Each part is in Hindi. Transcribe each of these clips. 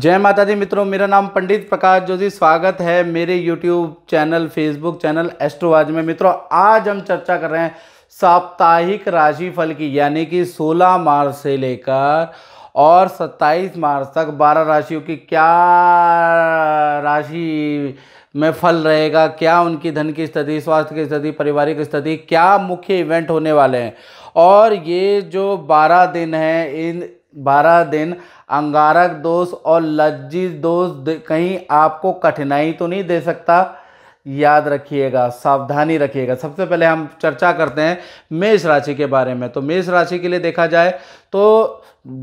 जय माता दी मित्रों मेरा नाम पंडित प्रकाश जोशी स्वागत है मेरे यूट्यूब चैनल फेसबुक चैनल एस्ट्रोवाज में मित्रों आज हम चर्चा कर रहे हैं साप्ताहिक राशिफल की यानी कि 16 मार्च से लेकर और 27 मार्च तक 12 राशियों की क्या राशि में फल रहेगा क्या उनकी धन की स्थिति स्वास्थ्य की स्थिति पारिवारिक स्थिति क्या मुख्य इवेंट होने वाले हैं और ये जो बारह दिन हैं इन बारह दिन अंगारक दोष और लज्जी दोष कहीं आपको कठिनाई तो नहीं दे सकता याद रखिएगा सावधानी रखिएगा सबसे पहले हम चर्चा करते हैं मेष राशि के बारे में तो मेष राशि के लिए देखा जाए तो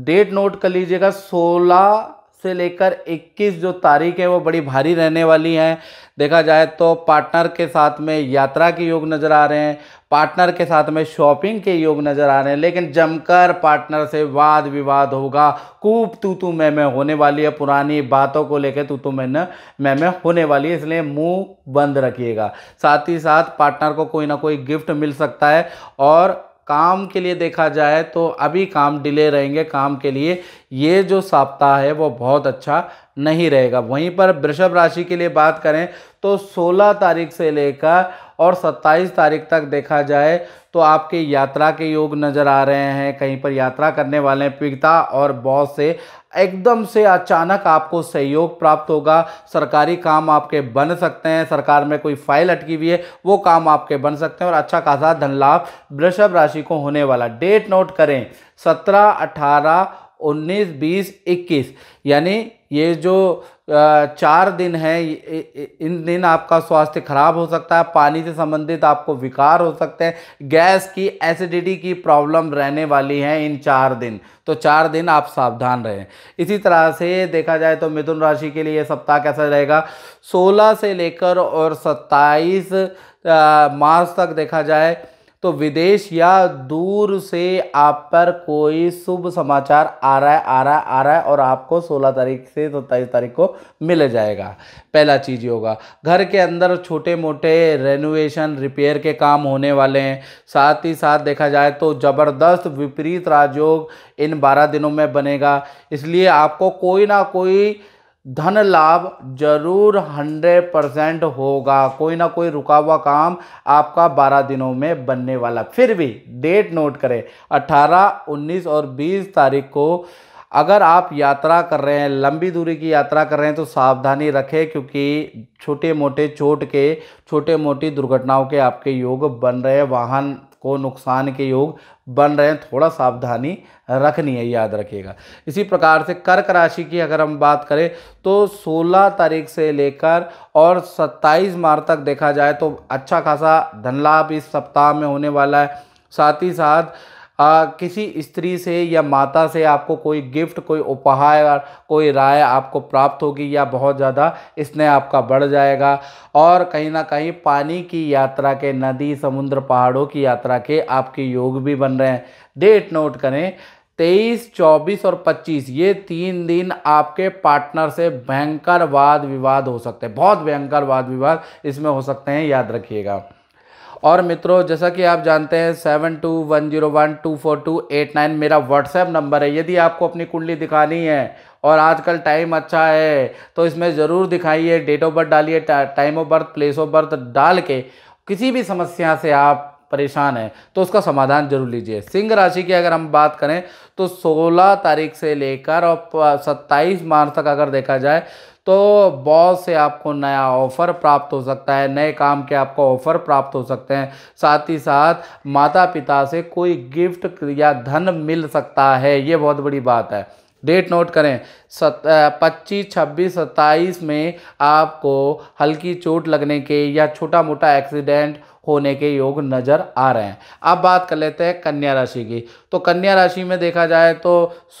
डेट नोट कर लीजिएगा सोलह से लेकर 21 जो तारीख है वो बड़ी भारी रहने वाली है देखा जाए तो पार्टनर के साथ में यात्रा के योग नज़र आ रहे हैं पार्टनर के साथ में शॉपिंग के योग नज़र आ रहे हैं लेकिन जमकर पार्टनर से वाद विवाद होगा खूब तू तू मैं मैं होने वाली है पुरानी बातों को लेकर तू तू मैं न मैं मैं होने वाली है इसलिए मुंह बंद रखिएगा साथ ही साथ पार्टनर को कोई ना कोई गिफ्ट मिल सकता है और काम के लिए देखा जाए तो अभी काम डिले रहेंगे काम के लिए ये जो सप्ताह है वो बहुत अच्छा नहीं रहेगा वहीं पर वृषभ राशि के लिए बात करें तो 16 तारीख से लेकर और 27 तारीख तक देखा जाए तो आपके यात्रा के योग नज़र आ रहे हैं कहीं पर यात्रा करने वाले पिता और बॉस से एकदम से अचानक आपको सहयोग प्राप्त होगा सरकारी काम आपके बन सकते हैं सरकार में कोई फाइल अटकी हुई है वो काम आपके बन सकते हैं और अच्छा खासा धन लाभ वृषभ राशि को होने वाला डेट नोट करें सत्रह अठारह उन्नीस बीस इक्कीस यानी ये जो चार दिन है इन दिन आपका स्वास्थ्य खराब हो सकता है पानी से संबंधित आपको विकार हो सकते हैं गैस की एसिडिटी की प्रॉब्लम रहने वाली है इन चार दिन तो चार दिन आप सावधान रहें इसी तरह से देखा जाए तो मिथुन राशि के लिए ये सप्ताह कैसा रहेगा 16 से लेकर और 27 मार्च तक देखा जाए तो विदेश या दूर से आप पर कोई शुभ समाचार आ रहा है आ रहा है आ रहा है और आपको 16 तारीख से सत्ताईस तो तारीख को मिल जाएगा पहला चीज़ ये होगा घर के अंदर छोटे मोटे रेनोवेशन रिपेयर के काम होने वाले हैं साथ ही साथ देखा जाए तो ज़बरदस्त विपरीत राजयोग इन बारह दिनों में बनेगा इसलिए आपको कोई ना कोई धन लाभ जरूर हंड्रेड परसेंट होगा कोई ना कोई रुका हुआ काम आपका बारह दिनों में बनने वाला फिर भी डेट नोट करें अट्ठारह उन्नीस और बीस तारीख को अगर आप यात्रा कर रहे हैं लंबी दूरी की यात्रा कर रहे हैं तो सावधानी रखें क्योंकि छोटे मोटे चोट के छोटे मोटी दुर्घटनाओं के आपके योग बन रहे हैं वाहन को नुकसान के योग बन रहे हैं थोड़ा सावधानी रखनी है याद रखिएगा इसी प्रकार से कर्क राशि की अगर हम बात करें तो 16 तारीख से लेकर और 27 मार्च तक देखा जाए तो अच्छा खासा धन लाभ इस सप्ताह में होने वाला है साथ ही साथ आ, किसी स्त्री से या माता से आपको कोई गिफ्ट कोई उपहार कोई राय आपको प्राप्त होगी या बहुत ज़्यादा इसने आपका बढ़ जाएगा और कहीं ना कहीं पानी की यात्रा के नदी समुद्र पहाड़ों की यात्रा के आपके योग भी बन रहे हैं डेट नोट करें तेईस चौबीस और पच्चीस ये तीन दिन आपके पार्टनर से भयंकर वाद विवाद हो सकते हैं बहुत भयंकर वाद विवाद इसमें हो सकते हैं याद रखिएगा और मित्रों जैसा कि आप जानते हैं seven two one zero one two four two eight nine मेरा व्हाट्सएप नंबर है यदि आपको अपनी कुंडली दिखानी है और आजकल टाइम अच्छा है तो इसमें ज़रूर दिखाइए डेट ऑफ बर्थ डालिए time of birth place of birth डाल के किसी भी समस्या से आप परेशान है तो उसका समाधान जरूर लीजिए सिंह राशि की अगर हम बात करें तो 16 तारीख से लेकर और 27 मार्च तक अगर देखा जाए तो बॉस से आपको नया ऑफ़र प्राप्त हो सकता है नए काम के आपको ऑफ़र प्राप्त हो सकते हैं साथ ही साथ माता पिता से कोई गिफ्ट या धन मिल सकता है ये बहुत बड़ी बात है डेट नोट करें सत पच्चीस छब्बीस सत्ताईस में आपको हल्की चोट लगने के या छोटा मोटा एक्सीडेंट होने के योग नज़र आ रहे हैं अब बात कर लेते हैं कन्या राशि की तो कन्या राशि में देखा जाए तो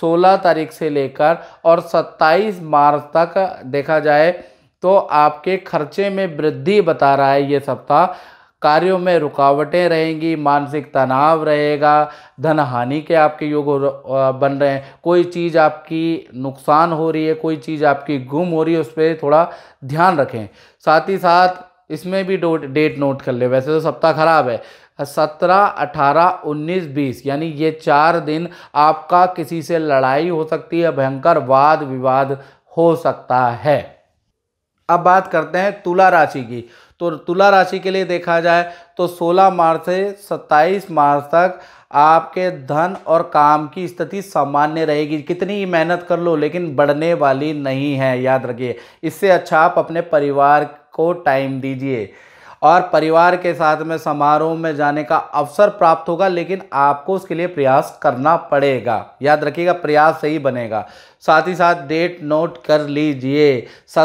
16 तारीख से लेकर और 27 मार्च तक देखा जाए तो आपके खर्चे में वृद्धि बता रहा है ये सप्ताह कार्यों में रुकावटें रहेंगी मानसिक तनाव रहेगा धन हानि के आपके योग बन रहे हैं कोई चीज़ आपकी नुकसान हो रही है कोई चीज़ आपकी गुम हो रही है उस पर थोड़ा ध्यान रखें साथ ही साथ इसमें भी डेट नोट कर ले वैसे तो सप्ताह खराब है सत्रह अठारह उन्नीस बीस यानी ये चार दिन आपका किसी से लड़ाई हो सकती है भयंकर वाद विवाद हो सकता है अब बात करते हैं तुला राशि की तो तुला राशि के लिए देखा जाए तो 16 मार्च से 27 मार्च तक आपके धन और काम की स्थिति सामान्य रहेगी कितनी ही मेहनत कर लो लेकिन बढ़ने वाली नहीं है याद रखिए इससे अच्छा आप अपने परिवार को टाइम दीजिए और परिवार के साथ में समारोह में जाने का अवसर प्राप्त होगा लेकिन आपको उसके लिए प्रयास करना पड़ेगा याद रखिएगा प्रयास सही बनेगा साथ ही साथ डेट नोट कर लीजिए 17,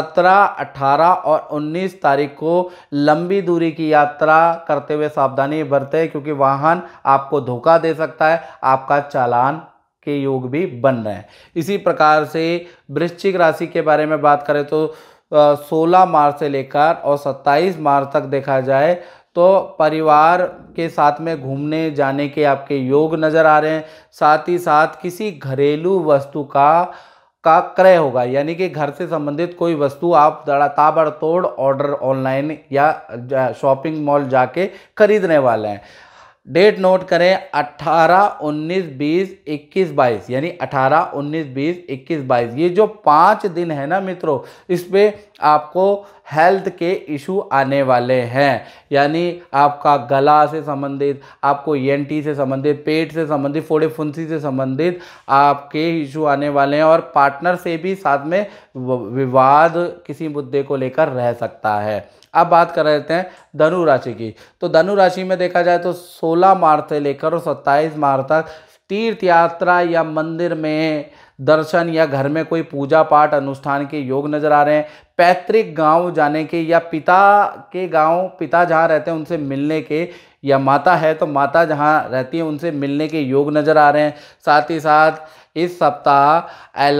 18 और 19 तारीख को लंबी दूरी की यात्रा करते हुए सावधानी बरतें क्योंकि वाहन आपको धोखा दे सकता है आपका चालान के योग भी बन रहे हैं इसी प्रकार से वृश्चिक राशि के बारे में बात करें तो सोलह मार्च से लेकर और सत्ताईस मार्च तक देखा जाए तो परिवार के साथ में घूमने जाने के आपके योग नज़र आ रहे हैं साथ ही साथ किसी घरेलू वस्तु का का क्रय होगा यानी कि घर से संबंधित कोई वस्तु आप ताबड़तोड़ ऑर्डर ऑनलाइन या शॉपिंग मॉल जाके खरीदने वाले हैं डेट नोट करें 18, 19, 20, 21, 22 यानी 18, 19, 20, 21, 22 ये जो पाँच दिन है ना मित्रों इस पर आपको हेल्थ के इशू आने वाले हैं यानी आपका गला से संबंधित आपको ई e से संबंधित पेट से संबंधित फोड़े फुंसी से संबंधित आपके इशू आने वाले हैं और पार्टनर से भी साथ में विवाद किसी मुद्दे को लेकर रह सकता है अब बात कर रहे हैं धनु राशि की तो धनु राशि में देखा जाए तो 16 मार्च से लेकर और 27 मार्च तक तीर्थ यात्रा या मंदिर में दर्शन या घर में कोई पूजा पाठ अनुष्ठान के योग नजर आ रहे हैं पैतृक गांव जाने के या पिता के गांव पिता जहां रहते हैं उनसे मिलने के या माता है तो माता जहां रहती है उनसे मिलने के योग नज़र आ रहे हैं साथ ही साथ इस सप्ताह एल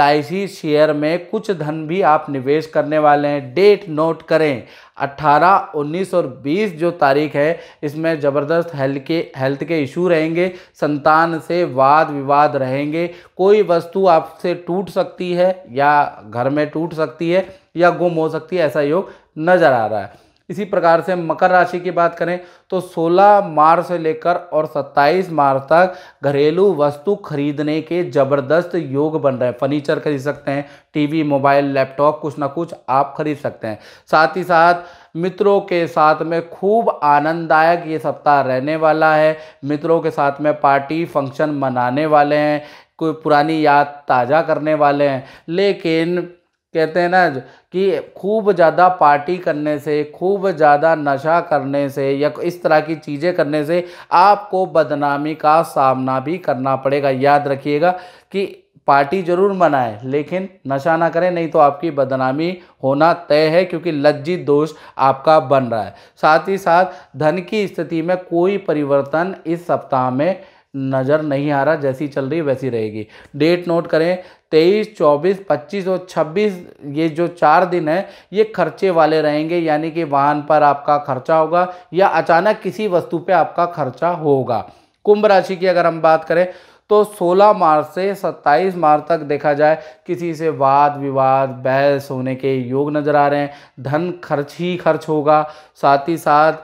शेयर में कुछ धन भी आप निवेश करने वाले हैं डेट नोट करें 18, 19 और 20 जो तारीख है इसमें ज़बरदस्त हेल्थ के हेल्थ के इशू रहेंगे संतान से वाद विवाद रहेंगे कोई वस्तु आपसे टूट सकती है या घर में टूट सकती है या गुम हो सकती है ऐसा योग नजर आ रहा है इसी प्रकार से मकर राशि की बात करें तो 16 मार्च से लेकर और 27 मार्च तक घरेलू वस्तु खरीदने के ज़बरदस्त योग बन रहे हैं फर्नीचर खरीद सकते हैं टीवी मोबाइल लैपटॉप कुछ ना कुछ आप खरीद सकते हैं साथ ही साथ मित्रों के साथ में खूब आनंददायक ये सप्ताह रहने वाला है मित्रों के साथ में पार्टी फंक्शन मनाने वाले हैं कोई पुरानी याद ताज़ा करने वाले हैं लेकिन कहते हैं ना कि खूब ज़्यादा पार्टी करने से खूब ज़्यादा नशा करने से या इस तरह की चीज़ें करने से आपको बदनामी का सामना भी करना पड़ेगा याद रखिएगा कि पार्टी जरूर मनाएं लेकिन नशा ना करें नहीं तो आपकी बदनामी होना तय है क्योंकि लज्जित दोष आपका बन रहा है साथ ही साथ धन की स्थिति में कोई परिवर्तन इस सप्ताह में नज़र नहीं आ रहा जैसी चल रही वैसी रहेगी डेट नोट करें तेईस चौबीस पच्चीस और छब्बीस ये जो चार दिन है ये खर्चे वाले रहेंगे यानी कि वाहन पर आपका खर्चा होगा या अचानक किसी वस्तु पे आपका खर्चा होगा कुंभ राशि की अगर हम बात करें तो 16 मार्च से 27 मार्च तक देखा जाए किसी से वाद विवाद बहस होने के योग नज़र आ रहे हैं धन खर्च ही खर्च होगा साथ ही साथ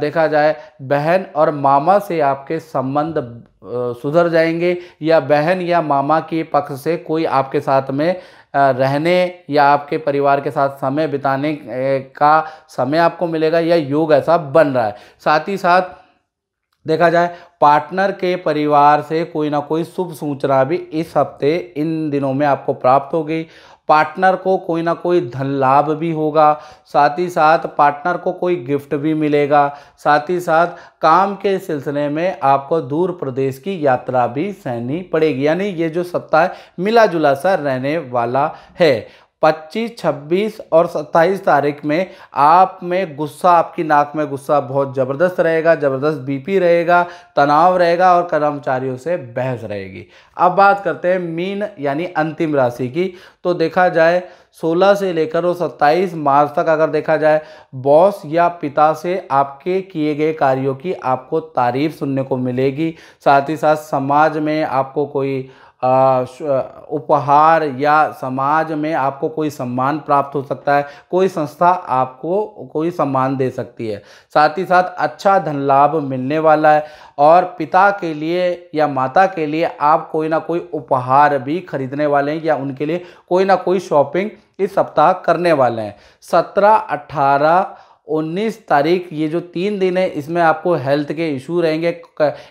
देखा जाए बहन और मामा से आपके संबंध सुधर जाएंगे या बहन या मामा के पक्ष से कोई आपके साथ में रहने या आपके परिवार के साथ समय बिताने का समय आपको मिलेगा या योग ऐसा बन रहा है साथ ही साथ देखा जाए पार्टनर के परिवार से कोई ना कोई शुभ सूचना भी इस हफ्ते इन दिनों में आपको प्राप्त होगी पार्टनर को कोई ना कोई धन लाभ भी होगा साथ ही साथ पार्टनर को कोई गिफ्ट भी मिलेगा साथ ही साथ काम के सिलसिले में आपको दूर प्रदेश की यात्रा भी सहनी पड़ेगी यानी ये जो सप्ताह मिला जुला सा रहने वाला है 25, 26 और 27 तारीख में आप में गुस्सा आपकी नाक में गुस्सा बहुत ज़बरदस्त रहेगा ज़बरदस्त बीपी रहेगा तनाव रहेगा और कर्मचारियों से बहस रहेगी अब बात करते हैं मीन यानी अंतिम राशि की तो देखा जाए 16 से लेकर और 27 मार्च तक अगर देखा जाए बॉस या पिता से आपके किए गए कार्यों की आपको तारीफ सुनने को मिलेगी साथ ही साथ समाज में आपको कोई उपहार या समाज में आपको कोई सम्मान प्राप्त हो सकता है कोई संस्था आपको कोई सम्मान दे सकती है साथ ही साथ अच्छा धन लाभ मिलने वाला है और पिता के लिए या माता के लिए आप कोई ना कोई उपहार भी खरीदने वाले हैं या उनके लिए कोई ना कोई शॉपिंग इस सप्ताह करने वाले हैं सत्रह अट्ठारह 19 तारीख ये जो तीन दिन है इसमें आपको हेल्थ के इशू रहेंगे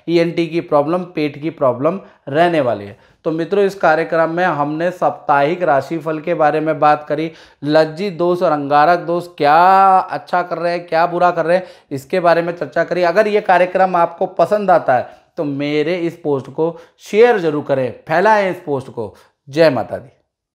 ई e की प्रॉब्लम पेट की प्रॉब्लम रहने वाली है तो मित्रों इस कार्यक्रम में हमने साप्ताहिक राशिफल के बारे में बात करी लज्जी दोष और अंगारक दोष क्या अच्छा कर रहे हैं क्या बुरा कर रहे हैं इसके बारे में चर्चा करी अगर ये कार्यक्रम आपको पसंद आता है तो मेरे इस पोस्ट को शेयर जरूर करें फैलाएं इस पोस्ट को जय माता दी